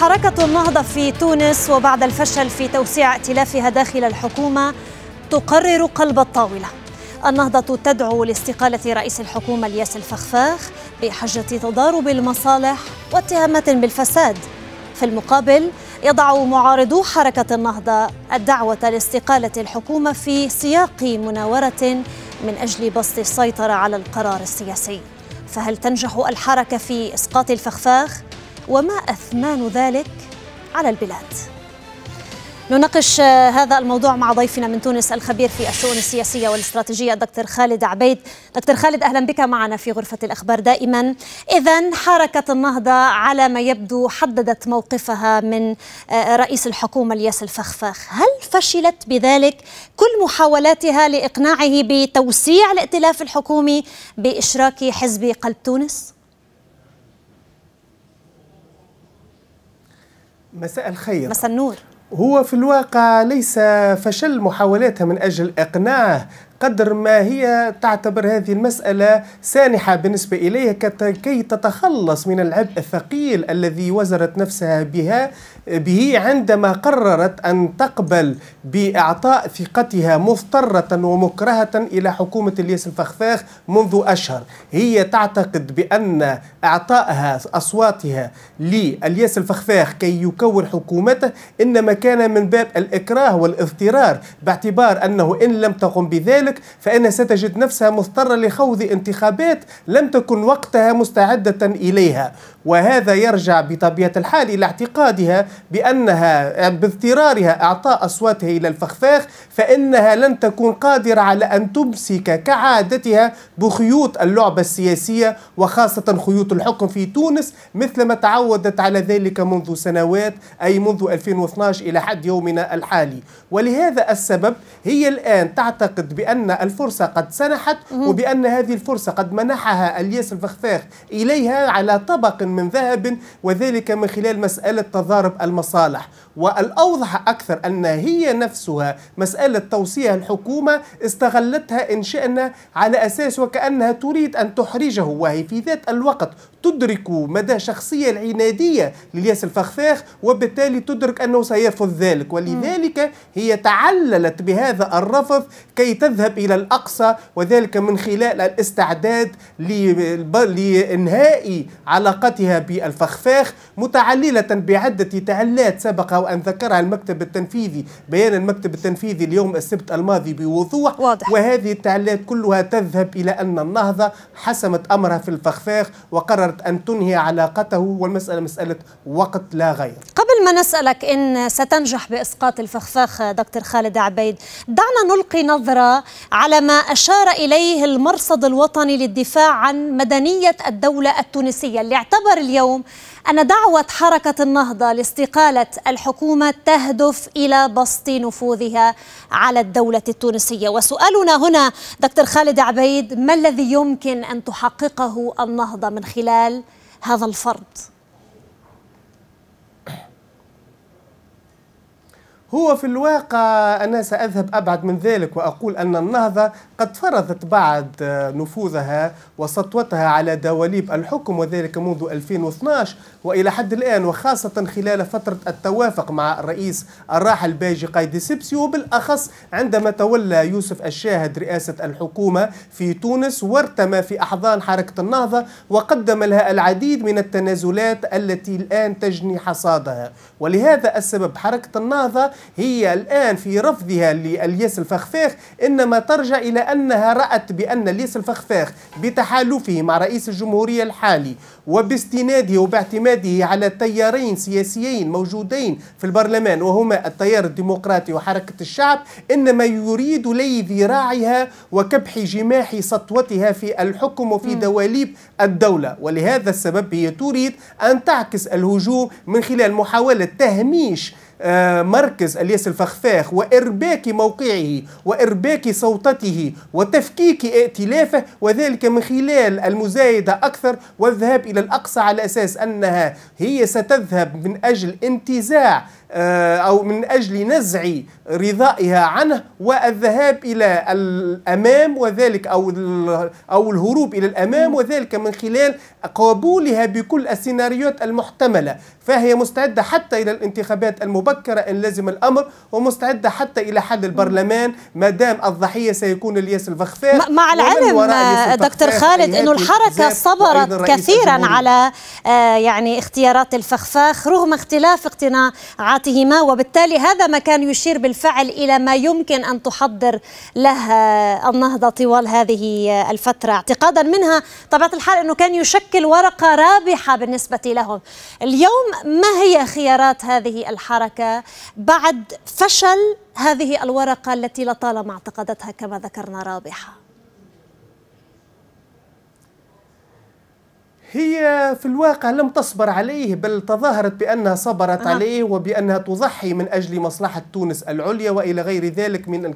حركة النهضة في تونس وبعد الفشل في توسيع ائتلافها داخل الحكومة تقرر قلب الطاولة النهضة تدعو لاستقالة رئيس الحكومة الياس الفخفاخ بحجة تضارب المصالح واتهامات بالفساد في المقابل يضع معارضو حركة النهضة الدعوة لاستقالة الحكومة في سياق مناورة من أجل بسط السيطرة على القرار السياسي فهل تنجح الحركة في إسقاط الفخفاخ؟ وما أثمان ذلك على البلاد نناقش آه، هذا الموضوع مع ضيفنا من تونس الخبير في الشؤون السياسية والاستراتيجية دكتور خالد عبيد دكتور خالد أهلا بك معنا في غرفة الأخبار دائما إذا حركة النهضة على ما يبدو حددت موقفها من آه، رئيس الحكومة الياس الفخفاخ هل فشلت بذلك كل محاولاتها لإقناعه بتوسيع الائتلاف الحكومي بإشراك حزب قلب تونس؟ مساء الخير مساء النور هو في الواقع ليس فشل محاولاتها من أجل إقناعه قدر ما هي تعتبر هذه المسألة سانحة بالنسبة إليها كي تتخلص من العبء الثقيل الذي وزرت نفسها بها به عندما قررت أن تقبل بإعطاء ثقتها مضطرة ومكرهة إلى حكومة الياس الفخفاخ منذ أشهر هي تعتقد بأن إعطائها أصواتها للياس الفخفاخ كي يكون حكومته إنما كان من باب الإكراه والاضطرار باعتبار أنه إن لم تقم بذلك فإنها ستجد نفسها مضطرة لخوض انتخابات لم تكن وقتها مستعدة إليها وهذا يرجع بطبيعة الحال إلى اعتقادها بأنها باضطرارها إعطاء أصواتها إلى الفخفاخ فإنها لن تكون قادرة على أن تمسك كعادتها بخيوط اللعبة السياسية وخاصة خيوط الحكم في تونس مثلما تعودت على ذلك منذ سنوات أي منذ 2012 إلى حد يومنا الحالي ولهذا السبب هي الآن تعتقد بأن الفرصة قد سنحت وبأن هذه الفرصة قد منحها الياس الفخفاخ إليها على طبق من ذهب وذلك من خلال مسألة تضارب المصالح والأوضح أكثر أن هي نفسها مسألة توصية الحكومة استغلتها إن شئنا على أساس وكأنها تريد أن تحرجه وهي في ذات الوقت تدرك مدى شخصية العنادية للياس الفخفاخ وبالتالي تدرك أنه سيرفض ذلك ولذلك هي تعللت بهذا الرفض كي تذهب إلى الأقصى وذلك من خلال الاستعداد لإنهاء علاقتها بالفخفاخ متعللة بعدة تعلات سبق وان ذكرها المكتب التنفيذي بيان المكتب التنفيذي اليوم السبت الماضي بوضوح واضح. وهذه التعليقات كلها تذهب الى ان النهضه حسمت امرها في الفخفاخ وقررت ان تنهي علاقته والمساله مساله وقت لا غير قبل قبل ما نسألك إن ستنجح بإسقاط الفخفاخ دكتور خالد عبيد دعنا نلقي نظرة على ما أشار إليه المرصد الوطني للدفاع عن مدنية الدولة التونسية اللي اعتبر اليوم أن دعوة حركة النهضة لاستقالة الحكومة تهدف إلى بسط نفوذها على الدولة التونسية وسؤالنا هنا دكتور خالد عبيد ما الذي يمكن أن تحققه النهضة من خلال هذا الفرض؟ هو في الواقع أنا سأذهب أبعد من ذلك وأقول أن النهضة قد فرضت بعض نفوذها وسطوتها على دواليب الحكم وذلك منذ 2012 وإلى حد الآن وخاصة خلال فترة التوافق مع الرئيس الراحل باجي قايد سيبسي وبالأخص عندما تولى يوسف الشاهد رئاسة الحكومة في تونس وارتمى في أحضان حركة النهضة وقدم لها العديد من التنازلات التي الآن تجني حصادها ولهذا السبب حركة النهضة هي الآن في رفضها للياس الفخفاخ إنما ترجع إلى أنها رأت بأن الياس الفخفاخ بتحالفه مع رئيس الجمهورية الحالي وباستناده وباعتماده على تيارين سياسيين موجودين في البرلمان وهما التيار الديمقراطي وحركة الشعب إنما يريد لي ذراعها وكبح جماح سطوتها في الحكم وفي دواليب الدولة ولهذا السبب هي تريد أن تعكس الهجوم من خلال محاولة تهميش آه، مركز الناقص الياس الفخفاخ وإرباك موقعه وإرباك صوتته وتفكيك ائتلافه وذلك من خلال المزايدة أكثر والذهاب إلى الأقصى على أساس أنها هي ستذهب من أجل انتزاع آه، أو من أجل نزع رضائها عنه والذهاب إلى الأمام وذلك أو أو الهروب إلى الأمام وذلك من خلال قبولها بكل السيناريوهات المحتملة فهي مستعدة حتى إلى الانتخابات المبكرة إن لزم الأمر ومستعدة حتى إلى حل البرلمان ما دام الضحية سيكون الياس الفخفاء مع العلم آه، دكتور خالد أنه الحركة صبرت كثيرا على آه، يعني اختيارات الفخفاخ رغم اختلاف اقتناع بطبيعتهما وبالتالي هذا ما كان يشير بالفعل إلى ما يمكن أن تحضر له النهضة طوال هذه الفترة اعتقادا منها طبيعة الحال أنه كان يشكل ورقة رابحة بالنسبة لهم اليوم ما هي خيارات هذه الحركة بعد فشل هذه الورقة التي لطالما اعتقدتها كما ذكرنا رابحة هي في الواقع لم تصبر عليه بل تظاهرت بأنها صبرت آه. عليه وبأنها تضحي من أجل مصلحة تونس العليا وإلى غير ذلك من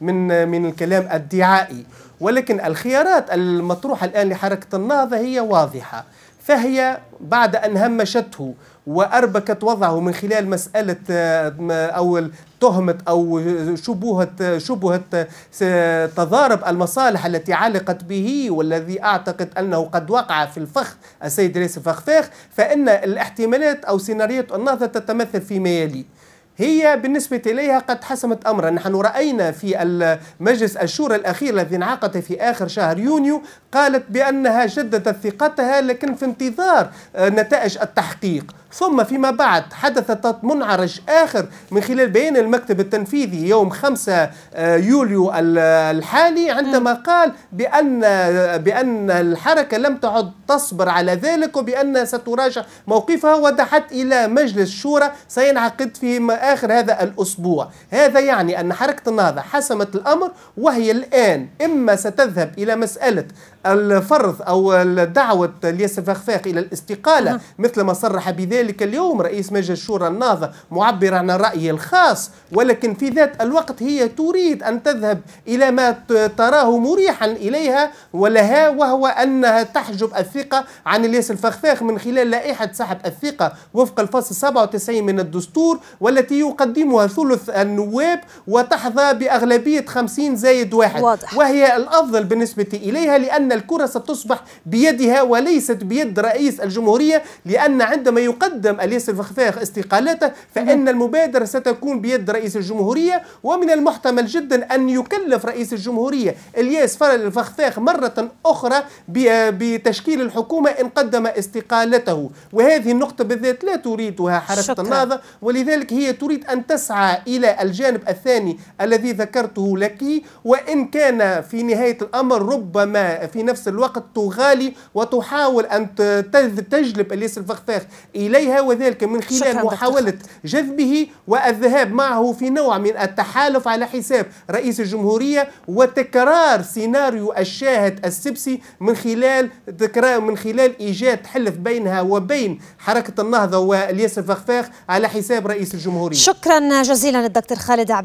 من من الكلام الدعائي ولكن الخيارات المطروحة الآن لحركة النهضة هي واضحة فهي بعد أن همشته وأربكت وضعه من خلال مسألة آه، أو تهمة أو شبهة شبهة آه، تضارب المصالح التي علقت به والذي أعتقد أنه قد وقع في الفخ السيد ريس فخفاخ فإن الاحتمالات أو سيناريوهات النهضة تتمثل فيما يلي هي بالنسبة إليها قد حسمت أمرا نحن رأينا في المجلس الشورى الأخير الذي انعقد في آخر شهر يونيو قالت بأنها جددت ثقتها لكن في انتظار آه، نتائج التحقيق ثم فيما بعد حدث منعرج آخر من خلال بيان المكتب التنفيذي يوم 5 آه، يوليو الحالي عندما قال بأن بأن الحركة لم تعد تصبر على ذلك وبأنها ستراجع موقفها ودعت إلى مجلس شورى سينعقد في آخر هذا الأسبوع هذا يعني أن حركة النهضة حسمت الأمر وهي الآن إما ستذهب إلى مسألة الفرض أو دعوة الياس فخفاخ إلى الاستقالة مثل ما صرح بذلك اليوم رئيس مجلس الشورى الناظر معبر عن رأيه الخاص ولكن في ذات الوقت هي تريد أن تذهب إلى ما تراه مريحا إليها ولها وهو أنها تحجب الثقة عن الياس الفخفاخ من خلال لائحة سحب الثقة وفق الفصل 97 من الدستور والتي يقدمها ثلث النواب وتحظى بأغلبية 50 زايد واحد واضح. وهي الأفضل بالنسبة إليها لأن أن الكرة ستصبح بيدها وليست بيد رئيس الجمهورية لأن عندما يقدم اليس الفخفاخ استقالته فإن المبادرة ستكون بيد رئيس الجمهورية ومن المحتمل جدا أن يكلف رئيس الجمهورية الياس فرل الفخفاخ مرة أخرى بتشكيل الحكومة إن قدم استقالته وهذه النقطة بالذات لا تريدها حركة النهضة ولذلك هي تريد أن تسعى إلى الجانب الثاني الذي ذكرته لك وإن كان في نهاية الأمر ربما في في نفس الوقت تغالي وتحاول أن تجلب الياس الفخفاخ إليها وذلك من خلال محاولة جذبه والذهاب معه في نوع من التحالف على حساب رئيس الجمهورية وتكرار سيناريو الشاهد السبسي من خلال تكرار من خلال إيجاد حلف بينها وبين حركة النهضة والياس الفخفاخ على حساب رئيس الجمهورية شكرا جزيلا الدكتور خالد عبيد